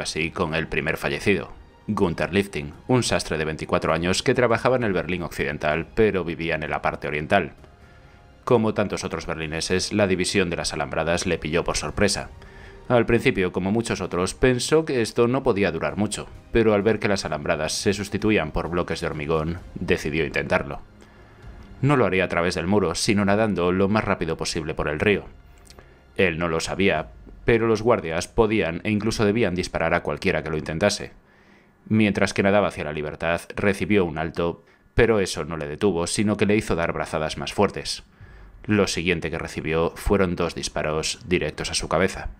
así con el primer fallecido, Gunther Lifting, un sastre de 24 años que trabajaba en el Berlín Occidental pero vivía en la parte oriental. Como tantos otros berlineses, la división de las alambradas le pilló por sorpresa. Al principio, como muchos otros, pensó que esto no podía durar mucho, pero al ver que las alambradas se sustituían por bloques de hormigón, decidió intentarlo. No lo haría a través del muro, sino nadando lo más rápido posible por el río. Él no lo sabía, pero los guardias podían e incluso debían disparar a cualquiera que lo intentase. Mientras que nadaba hacia la libertad, recibió un alto, pero eso no le detuvo, sino que le hizo dar brazadas más fuertes. Lo siguiente que recibió fueron dos disparos directos a su cabeza.